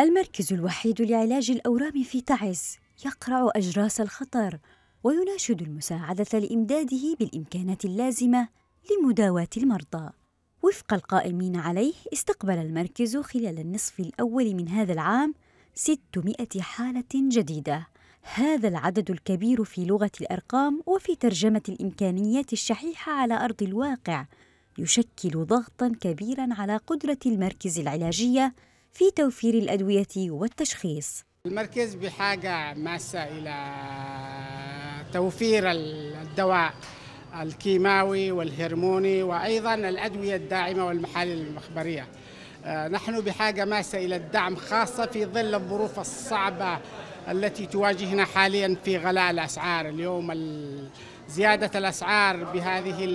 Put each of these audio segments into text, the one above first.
المركز الوحيد لعلاج الأورام في تعز يقرع أجراس الخطر ويناشد المساعدة لإمداده بالإمكانات اللازمة لمداواة المرضى. وفق القائمين عليه استقبل المركز خلال النصف الأول من هذا العام 600 حالة جديدة هذا العدد الكبير في لغة الأرقام وفي ترجمة الإمكانيات الشحيحة على أرض الواقع يشكل ضغطا كبيرا على قدرة المركز العلاجية في توفير الأدوية والتشخيص المركز بحاجة ماسة إلى توفير الدواء الكيماوي والهرموني وأيضا الأدوية الداعمة والمحاليل المخبرية آه، نحن بحاجة ماسة إلى الدعم خاصة في ظل الظروف الصعبة التي تواجهنا حاليا في غلاء الأسعار اليوم زيادة الأسعار بهذه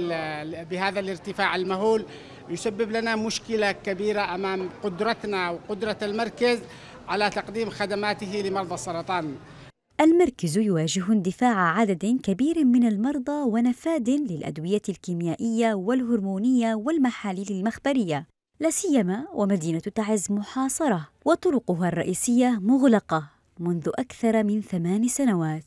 بهذا الارتفاع المهول يسبب لنا مشكلة كبيرة أمام قدرتنا وقدرة المركز على تقديم خدماته لمرضى السرطان المركز يواجه اندفاع عدد كبير من المرضى ونفاد للأدوية الكيميائية والهرمونية والمحاليل المخبرية لا سيما ومدينة تعز محاصرة وطرقها الرئيسية مغلقة منذ أكثر من ثمان سنوات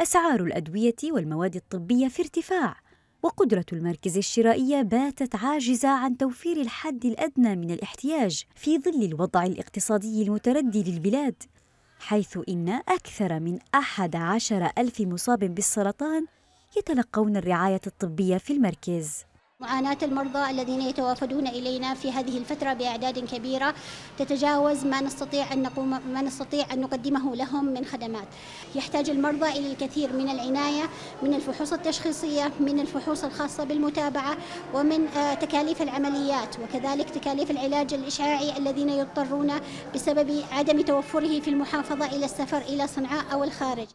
أسعار الأدوية والمواد الطبية في ارتفاع وقدرة المركز الشرائية باتت عاجزة عن توفير الحد الأدنى من الاحتياج في ظل الوضع الاقتصادي المتردي للبلاد حيث إن أكثر من أحد عشر ألف مصاب بالسرطان يتلقون الرعاية الطبية في المركز معاناة المرضى الذين يتوافدون إلينا في هذه الفترة بأعداد كبيرة تتجاوز ما نستطيع أن نقوم ما نستطيع أن نقدمه لهم من خدمات. يحتاج المرضى إلى الكثير من العناية، من الفحوص التشخيصية، من الفحوص الخاصة بالمتابعة، ومن آه، تكاليف العمليات، وكذلك تكاليف العلاج الإشعاعي الذين يضطرون بسبب عدم توفره في المحافظة إلى السفر إلى صنعاء أو الخارج.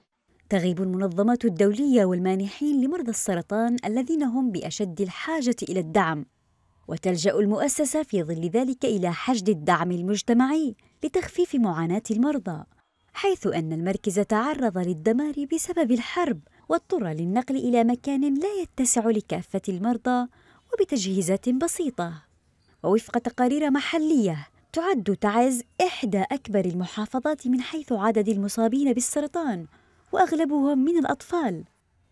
تغيب المنظمات الدولية والمانحين لمرضى السرطان الذين هم بأشد الحاجة إلى الدعم وتلجأ المؤسسة في ظل ذلك إلى حشد الدعم المجتمعي لتخفيف معاناة المرضى حيث أن المركز تعرض للدمار بسبب الحرب واضطر للنقل إلى مكان لا يتسع لكافة المرضى وبتجهيزات بسيطة ووفق تقارير محلية تعد تعز إحدى أكبر المحافظات من حيث عدد المصابين بالسرطان واغلبهم من الاطفال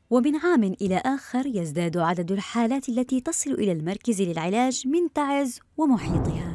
ومن عام الى اخر يزداد عدد الحالات التي تصل الى المركز للعلاج من تعز ومحيطها